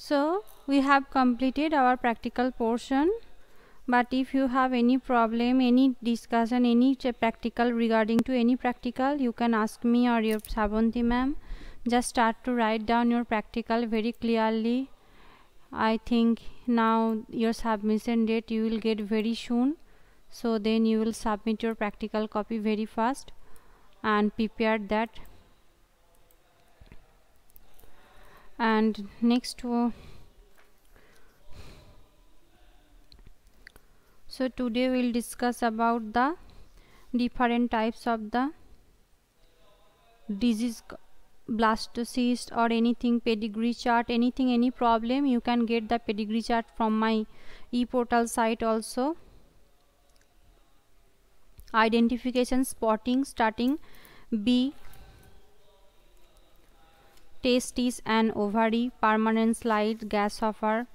So, we have completed our practical portion but if you have any problem any discussion any practical regarding to any practical you can ask me or your Savanti ma'am just start to write down your practical very clearly I think now your submission date you will get very soon so then you will submit your practical copy very fast and prepare that and next so today we'll discuss about the different types of the disease blastocyst or anything pedigree chart anything any problem you can get the pedigree chart from my e-portal site also identification spotting starting b testes and ovary, permanent slide, gas offer,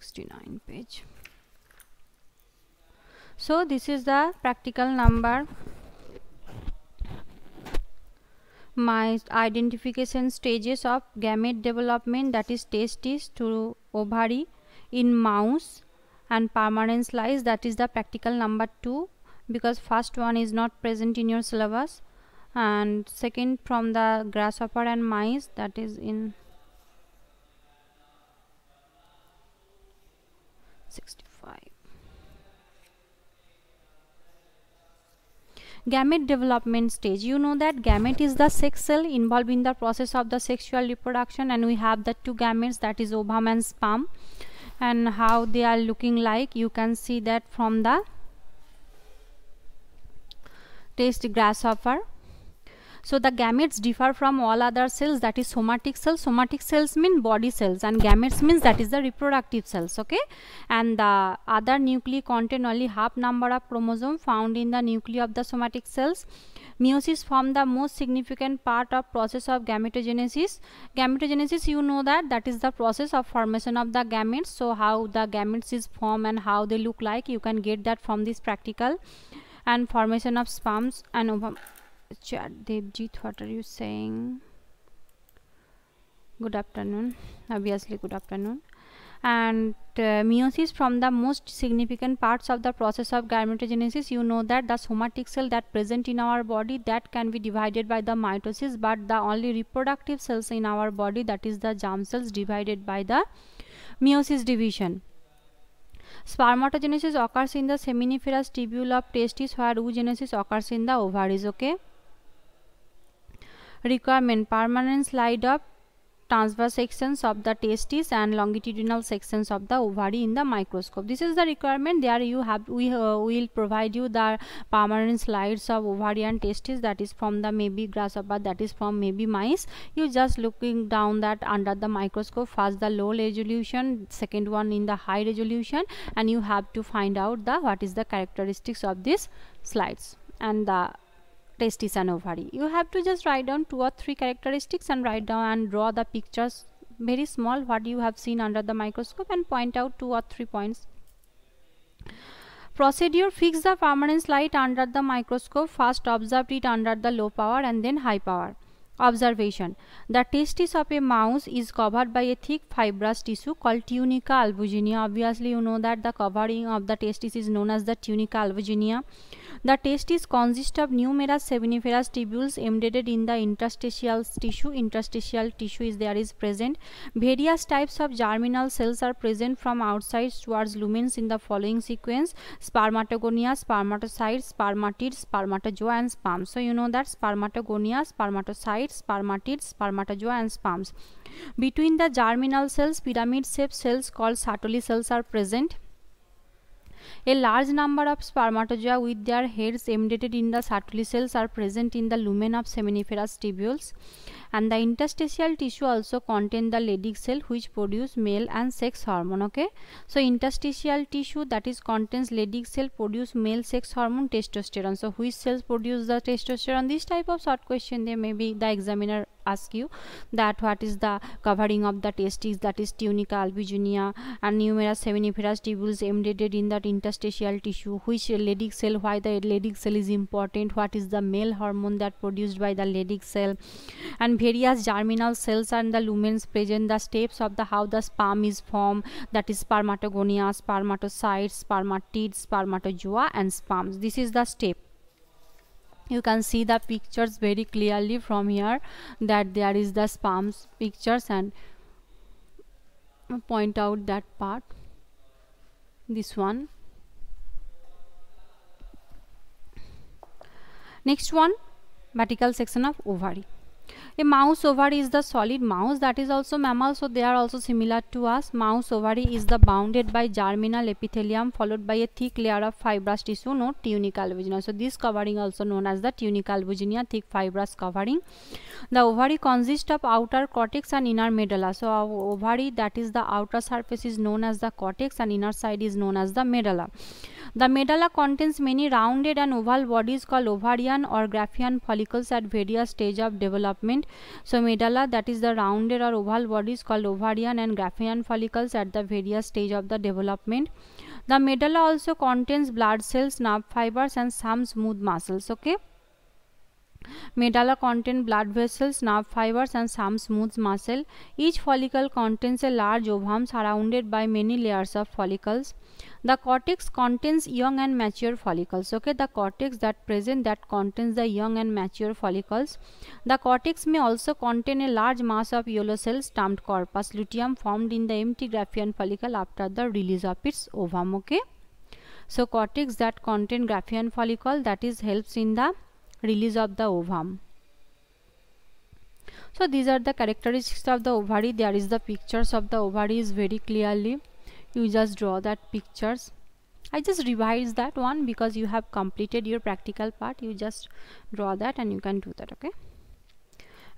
69 page so this is the practical number my identification stages of gamete development that is testis to ovary in mouse and permanent slice that is the practical number 2 because first one is not present in your syllabus and second from the grasshopper and mice that is in 65 gamete development stage you know that gamete is the sex cell involved in the process of the sexual reproduction and we have the two gametes that is ovum and sperm and how they are looking like you can see that from the test grasshopper so the gametes differ from all other cells that is somatic cells. Somatic cells mean body cells and gametes means that is the reproductive cells. Okay. And the other nuclei contain only half number of chromosome found in the nuclei of the somatic cells. Meiosis form the most significant part of process of gametogenesis. Gametogenesis you know that that is the process of formation of the gametes. So how the gametes is formed and how they look like you can get that from this practical and formation of sperms and ovum chat Devjit, what are you saying? Good afternoon, obviously, good afternoon. And uh, meiosis from the most significant parts of the process of gametogenesis. You know that the somatic cell that present in our body that can be divided by the mitosis, but the only reproductive cells in our body that is the germ cells divided by the meiosis division. Spermatogenesis occurs in the seminiferous tubule of testis where oogenesis occurs in the ovaries. Okay requirement permanent slide up transverse sections of the testes and longitudinal sections of the ovary in the microscope this is the requirement there you have we uh, will provide you the permanent slides of ovary and testes that is from the maybe grasshopper that is from maybe mice you just looking down that under the microscope first the low resolution second one in the high resolution and you have to find out the what is the characteristics of these slides and the Tasty and ovary you have to just write down two or three characteristics and write down and draw the pictures very small what you have seen under the microscope and point out two or three points procedure fix the permanent light under the microscope first observe it under the low power and then high power Observation The testis of a mouse is covered by a thick fibrous tissue called tunica albuginea. Obviously, you know that the covering of the testis is known as the tunica albuginea. The testis consists of numerous seminiferous tubules embedded in the interstitial tissue. Interstitial tissue is there is present. Various types of germinal cells are present from outside towards lumens in the following sequence spermatogonia, spermatocytes, spermatids, spermatozoa, and sperm. So, you know that spermatogonia, spermatocytes right spermatids spermatozoa and sperms between the germinal cells pyramid shaped cells called Sertoli cells are present a large number of spermatozoa with their heads embedded in the Sertoli cells are present in the lumen of seminiferous tubules and the interstitial tissue also contain the Leydig cell which produce male and sex hormone okay so interstitial tissue that is contains Leydig cell produce male sex hormone testosterone so which cells produce the testosterone this type of short question they may be the examiner ask you that what is the covering of the testes that is tunica albuginea and numerous seminiferous tubules embedded in that interstitial tissue which Leydig cell why the Leydig cell is important what is the male hormone that produced by the Leydig cell and various germinal cells and the lumens present the steps of the how the sperm is formed that is spermatogonia spermatocytes spermatids spermatozoa and sperms this is the step you can see the pictures very clearly from here that there is the spams pictures and point out that part this one next one vertical section of ovary a mouse ovary is the solid mouse that is also mammal so they are also similar to us mouse ovary is the bounded by germinal epithelium followed by a thick layer of fibrous tissue known tunic albuginea so this covering also known as the tunic albuginea thick fibrous covering the ovary consists of outer cortex and inner medulla so ovary that is the outer surface is known as the cortex and inner side is known as the medulla the medulla contains many rounded and oval bodies called ovarian or graphene follicles at various stage of development. So medulla that is the rounded or oval bodies called ovarian and graphene follicles at the various stage of the development. The medulla also contains blood cells, nerve fibers and some smooth muscles. Okay. Medulla contains blood vessels, nerve fibers and some smooth muscle. Each follicle contains a large ovum surrounded by many layers of follicles. The cortex contains young and mature follicles. Okay, the cortex that present that contains the young and mature follicles. The cortex may also contain a large mass of yellow cells termed corpus luteum formed in the empty graphene follicle after the release of its ovum. Okay. So cortex that contain graphene follicle that is helps in the release of the ovum so these are the characteristics of the ovary there is the pictures of the ovaries very clearly you just draw that pictures I just revise that one because you have completed your practical part you just draw that and you can do that okay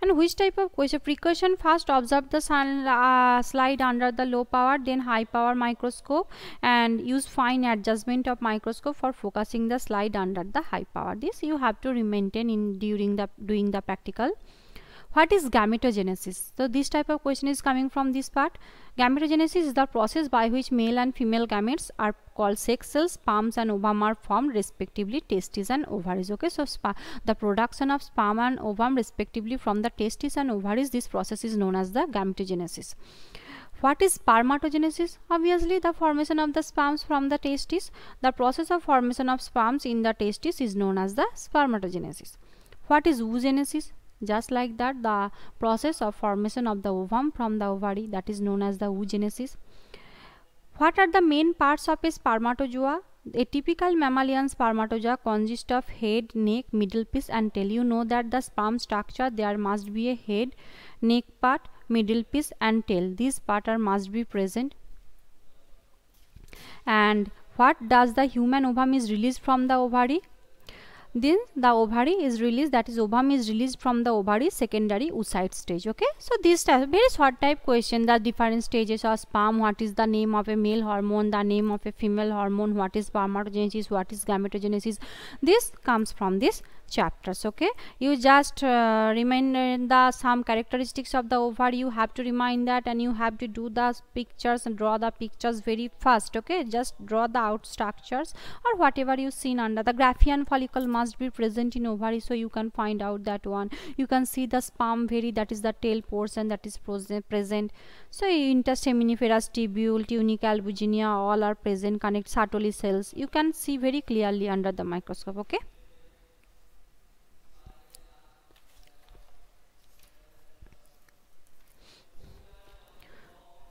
and which type of question precaution first observe the sun, uh, slide under the low power then high power microscope and use fine adjustment of microscope for focusing the slide under the high power this you have to maintain in during the doing the practical what is gametogenesis so this type of question is coming from this part gametogenesis is the process by which male and female gametes are called sex cells sperms and ovum are formed respectively testes and ovaries okay so the production of sperm and ovum respectively from the testes and ovaries this process is known as the gametogenesis what is spermatogenesis? Obviously, the formation of the sperms from the testes. The process of formation of sperms in the testes is known as the spermatogenesis. What is oogenesis? Just like that, the process of formation of the ovum from the ovary that is known as the oogenesis. What are the main parts of a spermatozoa? A typical mammalian spermatozoa consists of head, neck, middle piece and tail. You know that the sperm structure there must be a head, neck part, middle piece and tail. These part are must be present. And what does the human ovum is released from the ovary? then the ovary is released that is ovum is released from the ovary secondary oocyte stage okay so this type very short type question the different stages of sperm what is the name of a male hormone the name of a female hormone what is spermatogenesis what is gametogenesis this comes from this chapters okay you just uh, remind the some characteristics of the ovary. you have to remind that and you have to do the pictures and draw the pictures very fast okay just draw the out structures or whatever you seen under the graphene follicle must be present in ovary so you can find out that one you can see the sperm very that is the tail portion that is present so interseminiferous tubule tunica albuginea all are present connect Sertoli cells you can see very clearly under the microscope okay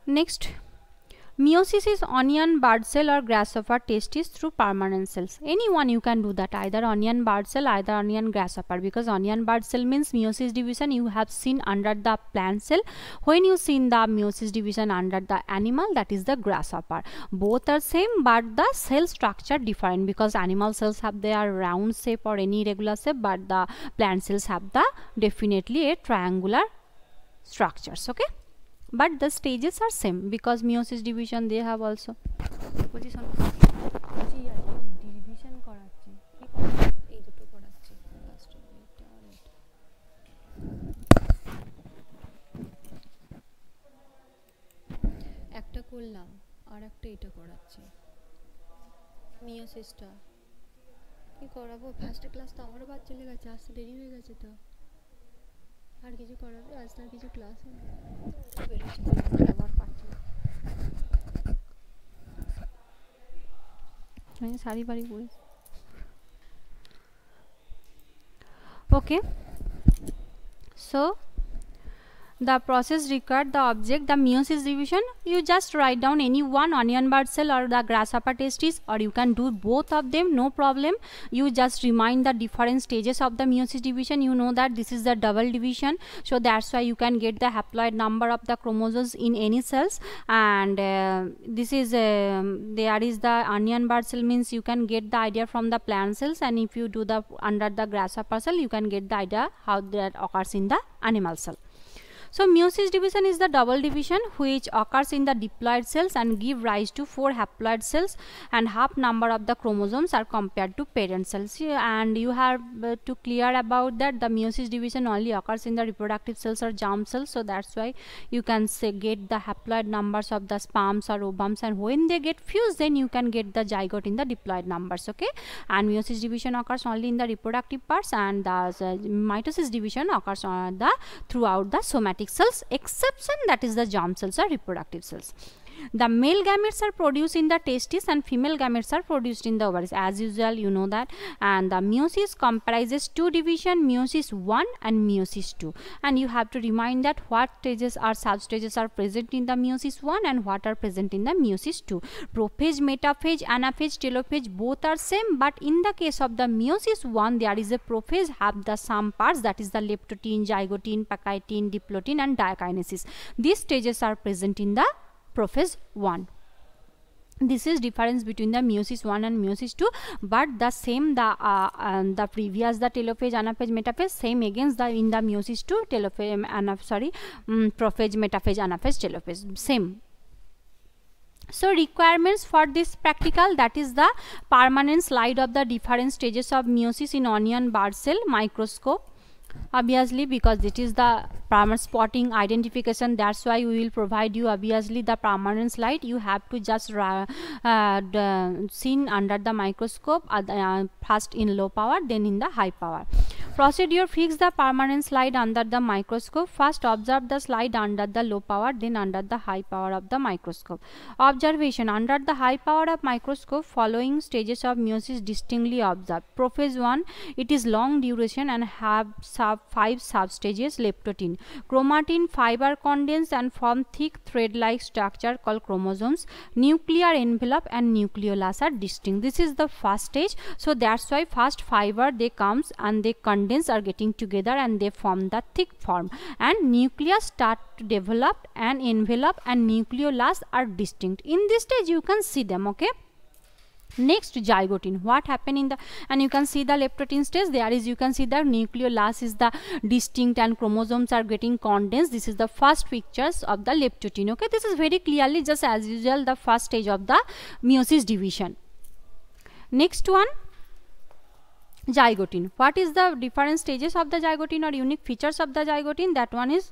Next, meiosis is onion, bird cell or grasshopper testis through permanent cells. Anyone you can do that either onion, bird cell, either onion, grasshopper because onion, bird cell means meiosis division you have seen under the plant cell. When you seen the meiosis division under the animal that is the grasshopper. Both are same but the cell structure different because animal cells have their round shape or any regular shape but the plant cells have the definitely a triangular structures okay but the stages are same because meiosis division they have also একটা করলাম আর একটা এটা করাচ্ছি মিও sister কী করাবো first class তো আমারও বাদ চলে গেছে আসতে দেরি হয়ে গেছে তো আর কিছু করাবে আজ তার কিছু ক্লাস হবে আবার পাঠিয়ে আমি শাড়ি বাড়ি পরে okay so the process required the object the meiosis division you just write down any one onion bud cell or the grasshopper testis or you can do both of them no problem you just remind the different stages of the meiosis division you know that this is the double division so that's why you can get the haploid number of the chromosomes in any cells and uh, this is uh, there is the onion bud cell means you can get the idea from the plant cells and if you do the under the grasshopper cell you can get the idea how that occurs in the animal cell so meiosis division is the double division which occurs in the diploid cells and give rise to four haploid cells and half number of the chromosomes are compared to parent cells and you have uh, to clear about that the meiosis division only occurs in the reproductive cells or germ cells so that's why you can say get the haploid numbers of the sperms or ovums and when they get fused then you can get the zygote in the diploid numbers okay and meiosis division occurs only in the reproductive parts and the uh, mitosis division occurs on the throughout the somatic pixels exception that is the germ cells or reproductive cells. The male gametes are produced in the testes and female gametes are produced in the ovaries. As usual, you know that. And the meiosis comprises two division, meiosis 1 and meiosis 2. And you have to remind that what stages or substages are present in the meiosis 1 and what are present in the meiosis 2. Prophase, metaphase, anaphase, telophase both are same but in the case of the meiosis 1 there is a prophase have the some parts that is the leptotene, zygotine, pachytene, diplotene and diakinesis. These stages are present in the prophase 1 this is difference between the meiosis 1 and meiosis 2 but the same the uh, um, the previous the telophage anaphage metaphase same against the in the meiosis 2 telophage anaph sorry um, prophage metaphage anaphage telophage same so requirements for this practical that is the permanent slide of the different stages of meiosis in onion bar cell microscope obviously because it is the permanent spotting identification that's why we will provide you obviously the permanent slide you have to just uh, uh, seen under the microscope uh, uh, first in low power then in the high power Procedure fix the permanent slide under the microscope. First observe the slide under the low power then under the high power of the microscope. Observation under the high power of microscope following stages of meiosis distinctly observed. Prophase 1 it is long duration and have sub 5 substages leptotin. Chromatin fiber condense and form thick thread like structure called chromosomes. Nuclear envelope and nucleolus are distinct. This is the first stage so that's why first fiber they comes and they condense are getting together and they form the thick form and nucleus start to develop and envelope and nucleolus are distinct in this stage you can see them okay next zygotin what happened in the and you can see the leptotin stage there is you can see the nucleolus is the distinct and chromosomes are getting condensed this is the first pictures of the leptotin okay this is very clearly just as usual the first stage of the meiosis division next one Zygotin. What is the different stages of the zygotin or unique features of the zygotin? That one is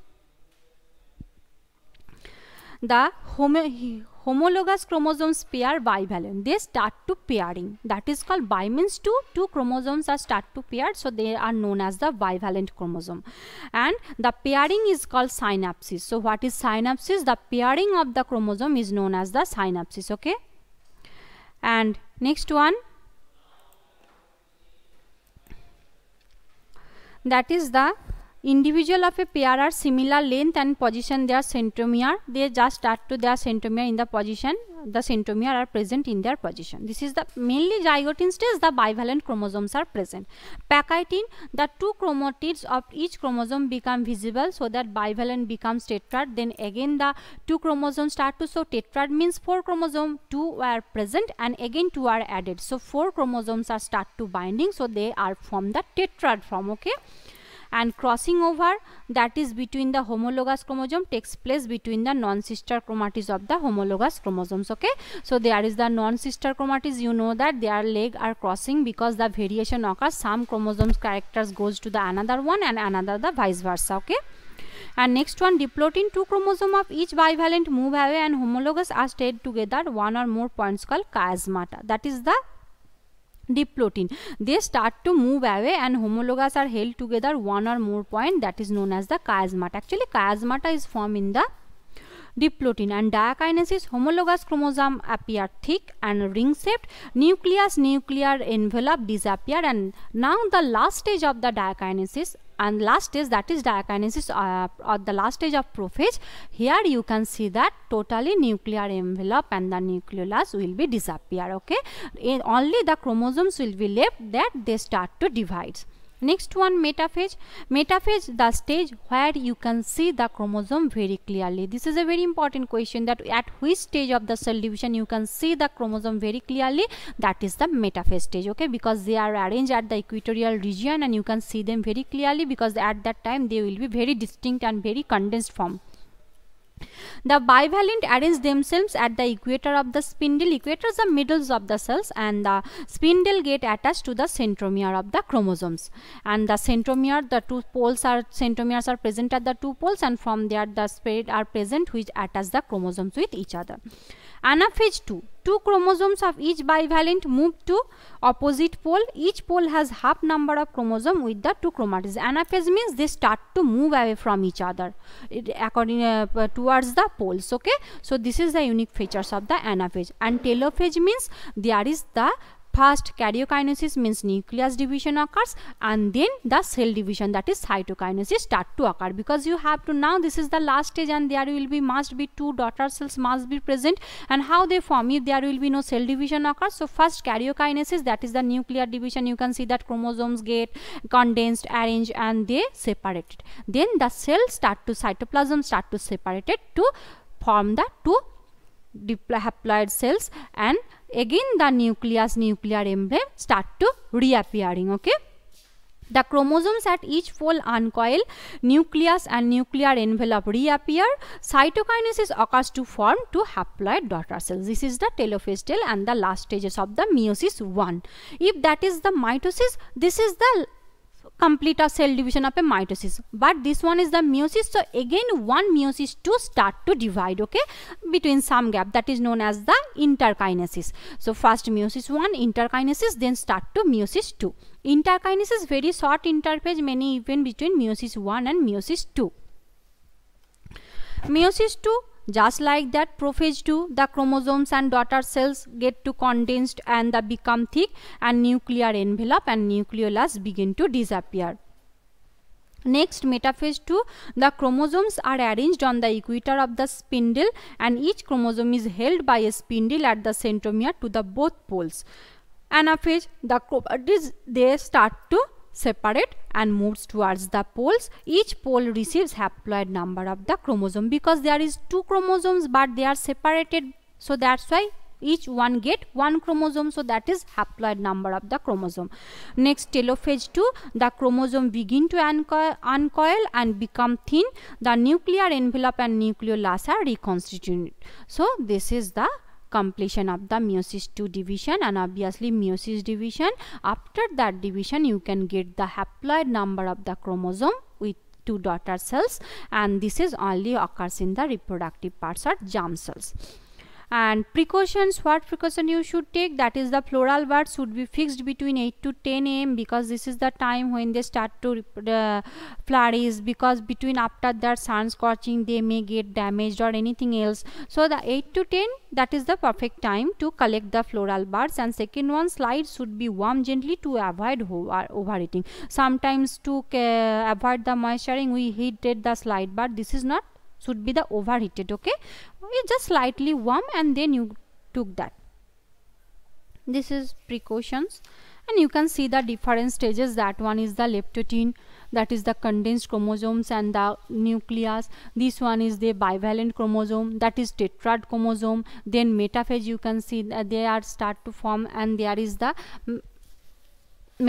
the homo homologous chromosomes pair bivalent. They start to pairing. That is called bi means two. Two chromosomes are start to pair. So they are known as the bivalent chromosome. And the pairing is called synapsis. So what is synapsis? The pairing of the chromosome is known as the synapsis. Okay. And next one that is the individual of a pair are similar length and position their centromere they just add to their centromere in the position the centromere are present in their position this is the mainly zygote stage the bivalent chromosomes are present Pachytene, the two chromatids of each chromosome become visible so that bivalent becomes tetrad then again the two chromosomes start to so tetrad means four chromosome two are present and again two are added so four chromosomes are start to binding so they are from the tetrad form okay and crossing over that is between the homologous chromosome takes place between the non-sister chromatids of the homologous chromosomes okay so there is the non-sister chromatids you know that their leg are crossing because the variation occurs some chromosomes characters goes to the another one and another the vice versa okay and next one diplotin two chromosome of each bivalent move away and homologous are stayed together one or more points called chiasmata that is the diplotin they start to move away and homologous are held together one or more point that is known as the chiasmata actually chiasmata is formed in the diplotin and diakinesis homologous chromosome appear thick and ring shaped nucleus nuclear envelope disappear and now the last stage of the diakinesis and last stage that is diakinesis uh, or the last stage of prophase here you can see that totally nuclear envelope and the nucleolus will be disappear okay In only the chromosomes will be left that they start to divide Next one metaphase. Metaphase the stage where you can see the chromosome very clearly. This is a very important question that at which stage of the cell division you can see the chromosome very clearly that is the metaphase stage okay because they are arranged at the equatorial region and you can see them very clearly because at that time they will be very distinct and very condensed form. The bivalent arrange themselves at the equator of the spindle. Equator is the middles of the cells and the spindle get attached to the centromere of the chromosomes. And the centromere, the two poles are centromeres are present at the two poles and from there the spread are present which attach the chromosomes with each other. Anaphase 2. Two chromosomes of each bivalent move to opposite pole. Each pole has half number of chromosome with the two chromatids. Anaphase means they start to move away from each other it, according uh, towards the poles. Okay. So this is the unique features of the anaphase. And telophase means there is the First karyokinesis means nucleus division occurs and then the cell division that is cytokinesis start to occur because you have to now this is the last stage and there will be must be two daughter cells must be present and how they form if there will be no cell division occurs. So first karyokinesis that is the nuclear division you can see that chromosomes get condensed arranged and they separated. Then the cell start to cytoplasm start to separated to form the two diploid cells and again the nucleus nuclear emblem start to reappearing okay the chromosomes at each pole uncoil, nucleus and nuclear envelope reappear, cytokinesis occurs to form two haploid daughter cells. This is the telophase tail and the last stages of the meiosis 1. If that is the mitosis, this is the complete our cell division of a mitosis but this one is the meiosis so again one meiosis to start to divide okay between some gap that is known as the interkinesis so first meiosis 1 interkinesis then start to meiosis 2 interkinesis very short interphase many even between meiosis 1 and meiosis 2 meiosis 2 just like that prophase two, the chromosomes and daughter cells get to condensed and they become thick and nuclear envelope and nucleolus begin to disappear. Next metaphase 2, the chromosomes are arranged on the equator of the spindle and each chromosome is held by a spindle at the centromere to the both poles. Anaphase, the properties uh, they start to separate and moves towards the poles. Each pole receives haploid number of the chromosome because there is two chromosomes but they are separated. So that's why each one get one chromosome so that is haploid number of the chromosome next telophase 2 the chromosome begin to uncoil and become thin the nuclear envelope and nucleolus are reconstituted so this is the completion of the meiosis 2 division and obviously meiosis division after that division you can get the haploid number of the chromosome with two daughter cells and this is only occurs in the reproductive parts or germ cells and precautions what precaution you should take that is the floral bud should be fixed between 8 to 10 am because this is the time when they start to uh, is because between after that sun scorching they may get damaged or anything else so the 8 to 10 that is the perfect time to collect the floral buds and second one slide should be warm gently to avoid overheating sometimes to uh, avoid the moisturing we heated the slide but this is not should be the overheated okay it's just slightly warm and then you took that this is precautions and you can see the different stages that one is the leptotin that is the condensed chromosomes and the nucleus this one is the bivalent chromosome that is tetrad chromosome then metaphase you can see that they are start to form and there is the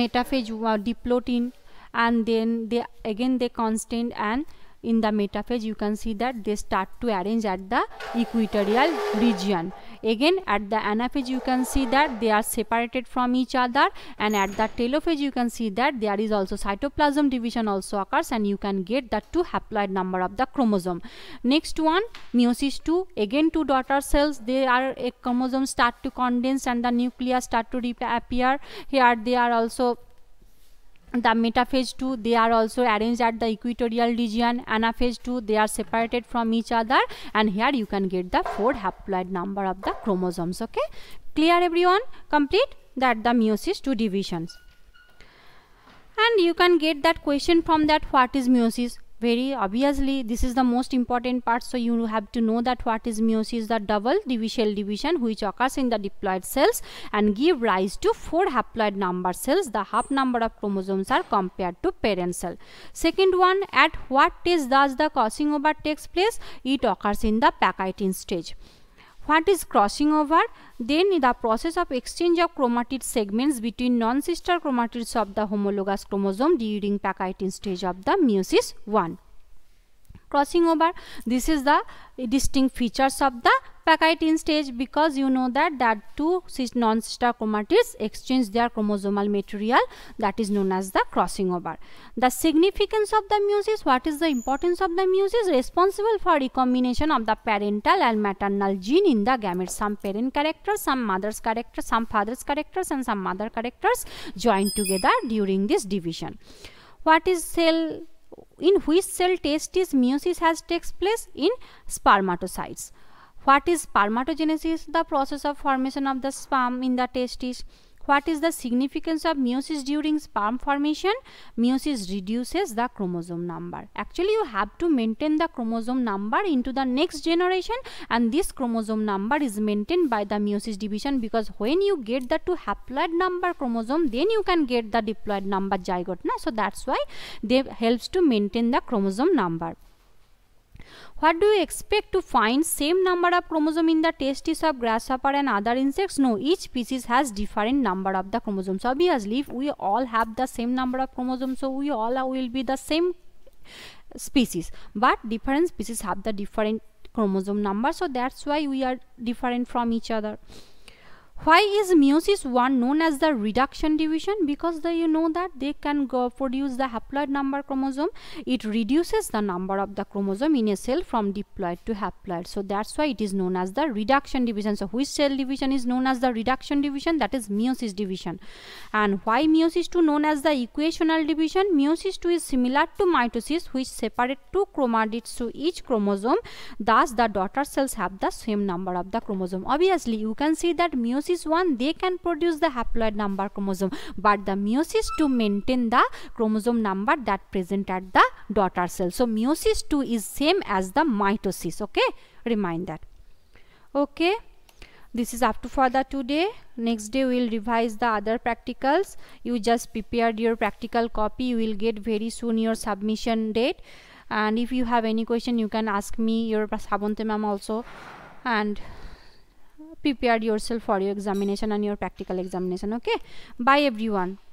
metaphase uh, diplotin and then they again they constant and in the metaphase you can see that they start to arrange at the equatorial region again at the anaphase you can see that they are separated from each other and at the telophase you can see that there is also cytoplasm division also occurs and you can get the two haploid number of the chromosome next one meiosis 2 again two daughter cells they are a chromosome start to condense and the nuclei start to reappear here they are also the metaphase 2 they are also arranged at the equatorial region anaphase 2 they are separated from each other and here you can get the four haploid number of the chromosomes okay clear everyone complete that the meiosis two divisions and you can get that question from that what is meiosis very obviously this is the most important part so you have to know that what is meiosis the double divisional division which occurs in the diploid cells and give rise to four haploid number cells the half number of chromosomes are compared to parent cell second one at what stage does the crossing over takes place it occurs in the packaging stage what is crossing over then the process of exchange of chromatid segments between non-sister chromatids of the homologous chromosome during pachytin stage of the meiosis 1 crossing over this is the distinct features of the pachytene stage because you know that that two non-sister chromatids exchange their chromosomal material that is known as the crossing over. The significance of the meiosis. what is the importance of the meiosis? responsible for recombination of the parental and maternal gene in the gamete. Some parent characters, some mother's characters, some father's characters and some mother characters join together during this division. What is cell in which cell testis meiosis has takes place in spermatocytes. What is spermatogenesis? The process of formation of the sperm in the testis. What is the significance of meiosis during sperm formation? Meiosis reduces the chromosome number. Actually, you have to maintain the chromosome number into the next generation and this chromosome number is maintained by the meiosis division because when you get the two haploid number chromosome, then you can get the diploid number zygote. Na? So, that's why they helps to maintain the chromosome number. What do you expect to find same number of chromosome in the testes of grasshopper and other insects? No, each species has different number of the chromosomes. Obviously, if we all have the same number of chromosomes, so we all will be the same species. But different species have the different chromosome number. So that's why we are different from each other why is meiosis 1 known as the reduction division because the, you know that they can produce the haploid number chromosome it reduces the number of the chromosome in a cell from diploid to haploid so that's why it is known as the reduction division so which cell division is known as the reduction division that is meiosis division and why meiosis 2 known as the equational division meiosis 2 is similar to mitosis which separate two chromatids to each chromosome thus the daughter cells have the same number of the chromosome obviously you can see that meiosis meiosis 1 they can produce the haploid number chromosome but the meiosis 2 maintain the chromosome number that present at the daughter cell so meiosis 2 is same as the mitosis okay remind that okay this is up to for the today next day we'll revise the other practicals you just prepared your practical copy you will get very soon your submission date and if you have any question you can ask me your Sabonte ma'am also and prepared yourself for your examination and your practical examination okay bye everyone